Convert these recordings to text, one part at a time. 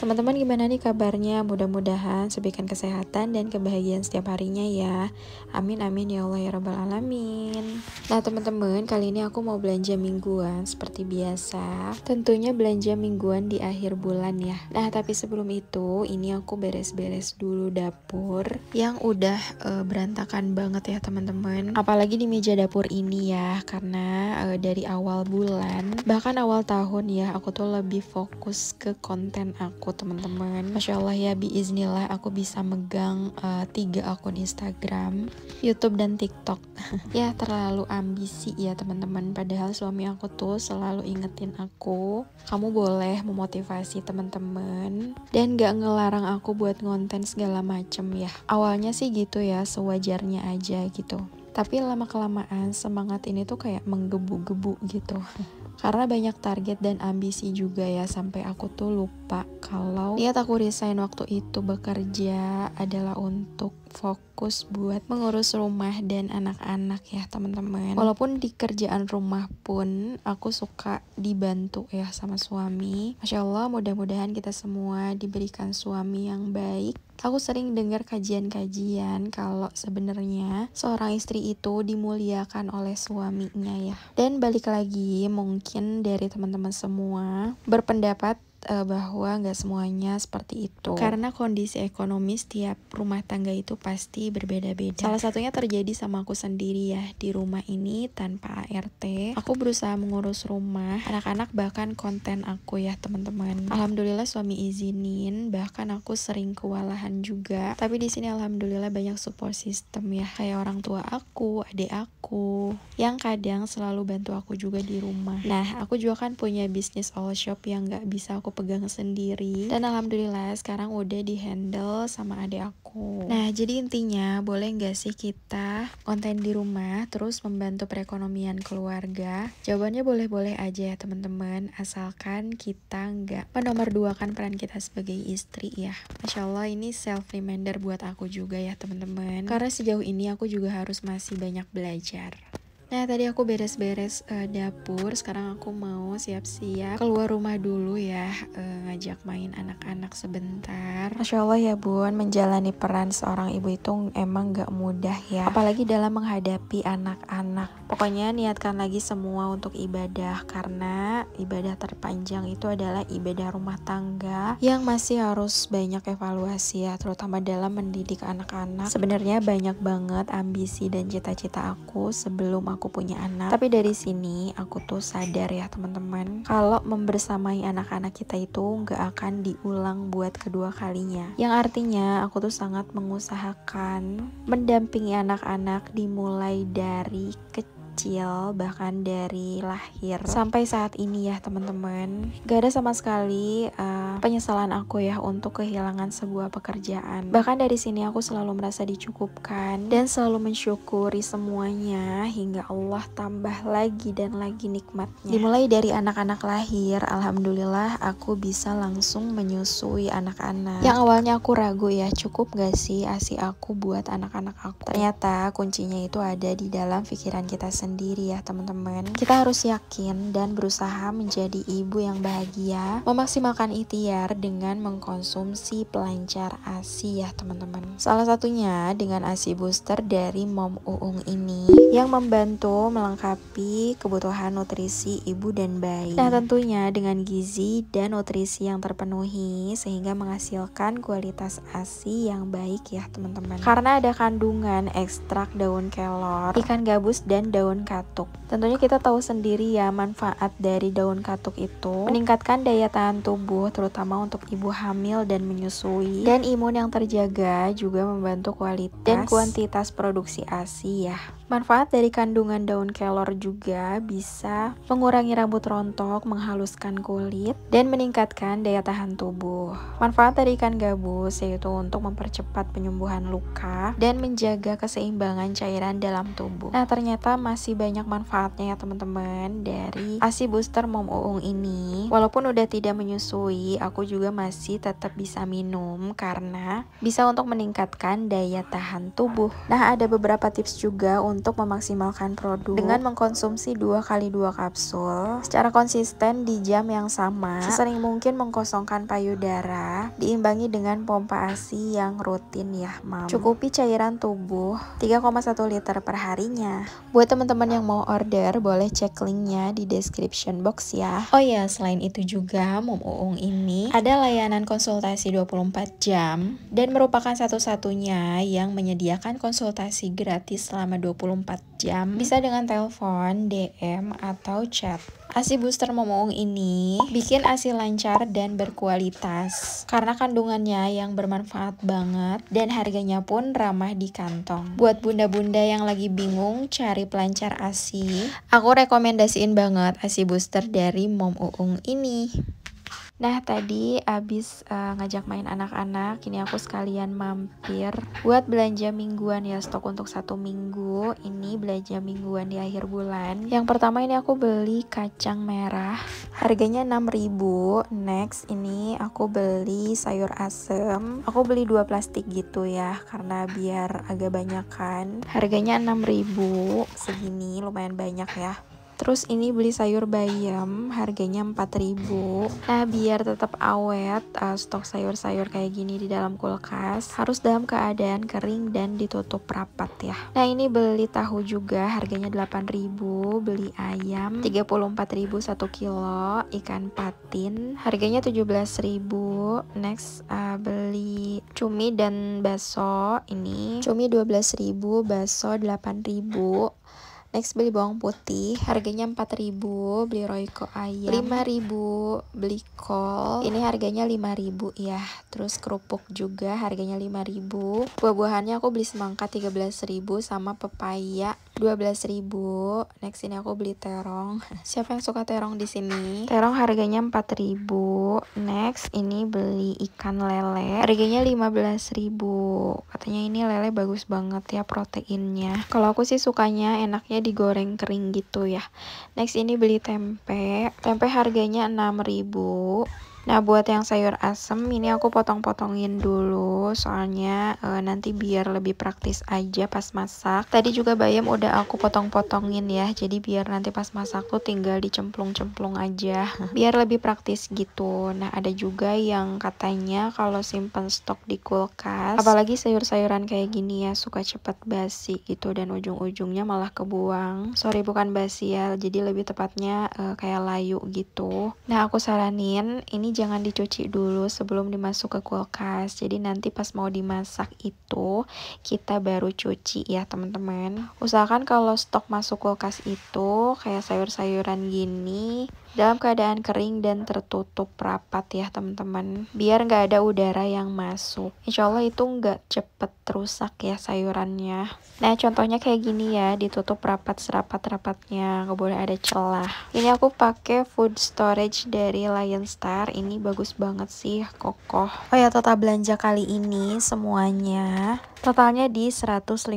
Teman-teman gimana nih kabarnya? Mudah-mudahan seberikan kesehatan dan kebahagiaan setiap harinya ya. Amin amin ya Allah ya Rabbal Alamin. Nah teman-teman kali ini aku mau belanja mingguan seperti biasa. Tentunya belanja mingguan di akhir bulan ya. Nah tapi sebelum itu ini aku beres-beres dulu dapur yang udah e, berantakan banget ya teman-teman. Apalagi di meja dapur ini ya karena e, dari awal bulan bahkan awal tahun ya aku tuh lebih fokus ke konten aku aku teman-teman Masya Allah ya biiznillah aku bisa megang uh, tiga akun Instagram Youtube dan TikTok Ya terlalu ambisi ya teman-teman Padahal suami aku tuh selalu ingetin aku Kamu boleh memotivasi teman-teman Dan gak ngelarang aku buat ngonten segala macem ya Awalnya sih gitu ya sewajarnya aja gitu tapi lama kelamaan semangat ini tuh kayak menggebu-gebu gitu karena banyak target dan ambisi juga ya sampai aku tuh lupa lupa kalau niat aku resign waktu itu bekerja adalah untuk fokus buat mengurus rumah dan anak-anak ya teman-teman. Walaupun di kerjaan rumah pun aku suka dibantu ya sama suami. Masya Allah mudah-mudahan kita semua diberikan suami yang baik. Aku sering dengar kajian-kajian kalau sebenarnya seorang istri itu dimuliakan oleh suaminya ya. Dan balik lagi mungkin dari teman-teman semua berpendapat uh, bahwa nggak semuanya seperti itu. Karena kondisi ekonomi setiap rumah tangga itu pasti berbeda-beda. Salah satunya terjadi sama aku sendiri ya di rumah ini tanpa ART. Aku berusaha mengurus rumah, anak-anak bahkan konten aku ya teman-teman. Alhamdulillah suami izinin, bahkan aku sering kewalahan juga. Tapi di sini alhamdulillah banyak support system ya kayak orang tua aku, adik aku yang kadang selalu bantu aku juga di rumah. Nah, aku juga kan punya bisnis all shop yang nggak bisa aku aku pegang sendiri dan alhamdulillah sekarang udah di handle sama adik aku nah jadi intinya boleh nggak sih kita konten di rumah terus membantu perekonomian keluarga jawabannya boleh-boleh aja ya teman-teman asalkan kita nggak kan peran kita sebagai istri ya Masya Allah ini self reminder buat aku juga ya teman-teman karena sejauh ini aku juga harus masih banyak belajar Nah tadi aku beres-beres uh, dapur, sekarang aku mau siap-siap keluar rumah dulu ya uh, ngajak main anak-anak sebentar. Masya Allah ya bun, menjalani peran seorang ibu itu emang gak mudah ya, apalagi dalam menghadapi anak-anak. Pokoknya niatkan lagi semua untuk ibadah karena ibadah terpanjang itu adalah ibadah rumah tangga yang masih harus banyak evaluasi ya, terutama dalam mendidik anak-anak. Sebenarnya banyak banget ambisi dan cita-cita aku sebelum aku aku punya anak. Tapi dari sini aku tuh sadar ya teman-teman, kalau membersamai anak-anak kita itu nggak akan diulang buat kedua kalinya. Yang artinya aku tuh sangat mengusahakan mendampingi anak-anak dimulai dari kecil kecil bahkan dari lahir sampai saat ini ya teman-teman gak ada sama sekali uh, penyesalan aku ya untuk kehilangan sebuah pekerjaan bahkan dari sini aku selalu merasa dicukupkan dan selalu mensyukuri semuanya hingga Allah tambah lagi dan lagi nikmatnya dimulai dari anak-anak lahir alhamdulillah aku bisa langsung menyusui anak-anak yang awalnya aku ragu ya cukup gak sih asi aku buat anak-anak aku ternyata kuncinya itu ada di dalam pikiran kita sendiri diri ya teman-teman. Kita harus yakin dan berusaha menjadi ibu yang bahagia, memaksimalkan ikhtiar dengan mengkonsumsi pelancar ASI ya teman-teman. Salah satunya dengan ASI booster dari Mom Uung ini yang membantu melengkapi kebutuhan nutrisi ibu dan bayi. Nah tentunya dengan gizi dan nutrisi yang terpenuhi sehingga menghasilkan kualitas ASI yang baik ya teman-teman. Karena ada kandungan ekstrak daun kelor, ikan gabus dan daun daun katuk. Tentunya kita tahu sendiri ya manfaat dari daun katuk itu meningkatkan daya tahan tubuh terutama untuk ibu hamil dan menyusui dan imun yang terjaga juga membantu kualitas dan kuantitas produksi ASI ya. Manfaat dari kandungan daun kelor juga bisa mengurangi rambut rontok, menghaluskan kulit, dan meningkatkan daya tahan tubuh. Manfaat dari ikan gabus yaitu untuk mempercepat penyembuhan luka dan menjaga keseimbangan cairan dalam tubuh. Nah, ternyata masih banyak manfaatnya ya teman-teman dari ASI Booster Mom Uung ini. Walaupun udah tidak menyusui, aku juga masih tetap bisa minum karena bisa untuk meningkatkan daya tahan tubuh. Nah, ada beberapa tips juga untuk untuk memaksimalkan produk dengan mengkonsumsi 2 kali 2 kapsul secara konsisten di jam yang sama. sering mungkin mengkosongkan payudara diimbangi dengan pompa ASI yang rutin ya, Mam. Cukupi cairan tubuh 3,1 liter per harinya. Buat teman-teman yang mau order boleh cek linknya di description box ya. Oh ya, selain itu juga Mom Uung ini ada layanan konsultasi 24 jam dan merupakan satu-satunya yang menyediakan konsultasi gratis selama 24 24 jam bisa dengan telepon, DM, atau chat. ASI booster memoung ini bikin ASI lancar dan berkualitas karena kandungannya yang bermanfaat banget dan harganya pun ramah di kantong. Buat bunda-bunda yang lagi bingung cari pelancar ASI, aku rekomendasiin banget ASI booster dari Mom ini. Nah tadi abis uh, ngajak main anak-anak, kini aku sekalian mampir buat belanja mingguan ya stok untuk satu minggu. Ini belanja mingguan di akhir bulan. Yang pertama ini aku beli kacang merah, harganya 6.000. Next ini aku beli sayur asem. Aku beli dua plastik gitu ya, karena biar agak banyak kan. Harganya 6.000 segini lumayan banyak ya. Terus ini beli sayur bayam harganya 4000 Nah biar tetap awet uh, stok sayur-sayur kayak gini di dalam kulkas Harus dalam keadaan kering dan ditutup rapat ya Nah ini beli tahu juga harganya 8000 Beli ayam 34000 1 kilo Ikan patin harganya 17000 Next uh, beli cumi dan baso ini Cumi 12000 baso 8000 Next beli bawang putih, harganya 4000, beli Royco ayam 5000, beli kol. Ini harganya 5000 ya. Terus kerupuk juga harganya 5000. Buah-buahannya aku beli semangka 13000 sama pepaya 12000. Next ini aku beli terong. Siapa yang suka terong di sini? Terong harganya 4000. Next ini beli ikan lele, harganya 15000. Katanya ini lele bagus banget ya proteinnya. Kalau aku sih sukanya enaknya digoreng kering gitu ya next ini beli tempe tempe harganya 6000 Nah buat yang sayur asem ini aku potong-potongin dulu soalnya e, nanti biar lebih praktis aja pas masak. Tadi juga bayam udah aku potong-potongin ya jadi biar nanti pas masak tuh tinggal dicemplung-cemplung aja biar lebih praktis gitu. Nah ada juga yang katanya kalau simpen stok di kulkas apalagi sayur-sayuran kayak gini ya suka cepet basi gitu dan ujung-ujungnya malah kebuang. Sorry bukan basi ya jadi lebih tepatnya e, kayak layu gitu. Nah aku saranin ini jangan dicuci dulu sebelum dimasuk ke kulkas. Jadi nanti pas mau dimasak itu kita baru cuci ya teman-teman. Usahakan kalau stok masuk kulkas itu kayak sayur-sayuran gini dalam keadaan kering dan tertutup rapat ya teman-teman biar nggak ada udara yang masuk insya Allah itu nggak cepet rusak ya sayurannya nah contohnya kayak gini ya ditutup rapat serapat-rapatnya nggak boleh ada celah ini aku pakai food storage dari Lion Star ini bagus banget sih kokoh oh ya total belanja kali ini semuanya totalnya di 157.000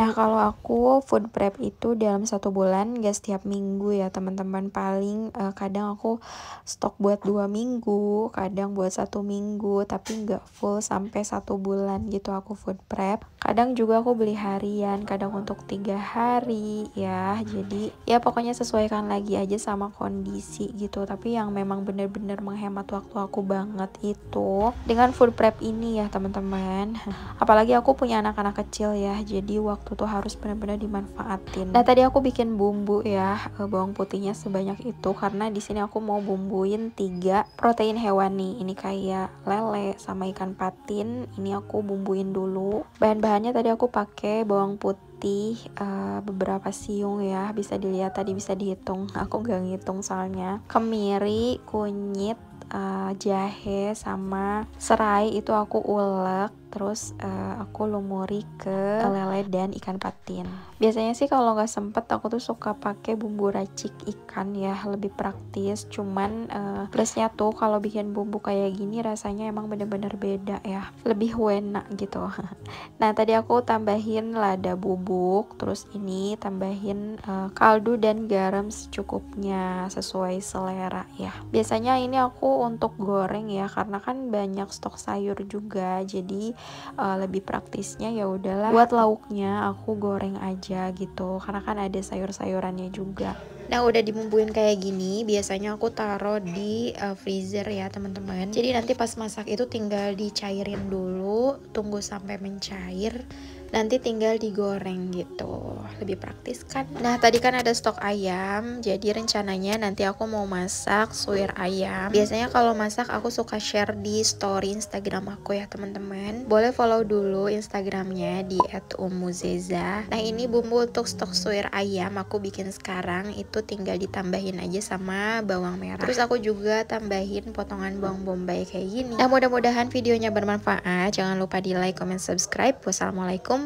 nah kalau aku food prep itu dalam satu bulan gak setiap minggu ya teman-teman teman paling uh, kadang aku stok buat dua minggu kadang buat satu minggu tapi nggak full sampai satu bulan gitu aku food prep kadang juga aku beli harian kadang untuk tiga hari ya jadi ya pokoknya sesuaikan lagi aja sama kondisi gitu tapi yang memang bener-bener menghemat waktu aku banget itu dengan food prep ini ya teman-teman hmm. apalagi aku punya anak-anak kecil ya jadi waktu tuh harus bener-bener dimanfaatin hmm. nah tadi aku bikin bumbu ya eh, bawang putihnya sebanyak itu karena di sini aku mau bumbuin tiga protein hewani. Ini kayak lele sama ikan patin. Ini aku bumbuin dulu. Bahan-bahannya tadi aku pakai bawang putih putih eh, uh, beberapa siung ya bisa dilihat tadi bisa dihitung aku gak ngitung soalnya kemiri kunyit uh, jahe sama serai itu aku ulek terus uh, aku lumuri ke lele dan ikan patin biasanya sih kalau nggak sempet aku tuh suka pakai bumbu racik ikan ya lebih praktis cuman uh, plusnya tuh kalau bikin bumbu kayak gini rasanya emang bener-bener beda ya lebih enak gitu nah tadi aku tambahin lada bubuk terus ini tambahin uh, kaldu dan garam secukupnya sesuai selera ya biasanya ini aku untuk goreng ya karena kan banyak stok sayur juga jadi uh, lebih praktisnya ya udahlah buat lauknya aku goreng aja gitu karena kan ada sayur-sayurannya juga Nah udah dibumbuin kayak gini biasanya aku taruh di uh, freezer ya teman-teman. Jadi nanti pas masak itu tinggal dicairin dulu, tunggu sampai mencair nanti tinggal digoreng gitu lebih praktis kan nah tadi kan ada stok ayam jadi rencananya nanti aku mau masak suwir ayam biasanya kalau masak aku suka share di story instagram aku ya teman-teman boleh follow dulu instagramnya di @umuzeza nah ini bumbu untuk stok suwir ayam aku bikin sekarang itu tinggal ditambahin aja sama bawang merah terus aku juga tambahin potongan bawang bombay kayak gini nah mudah-mudahan videonya bermanfaat jangan lupa di like comment subscribe wassalamualaikum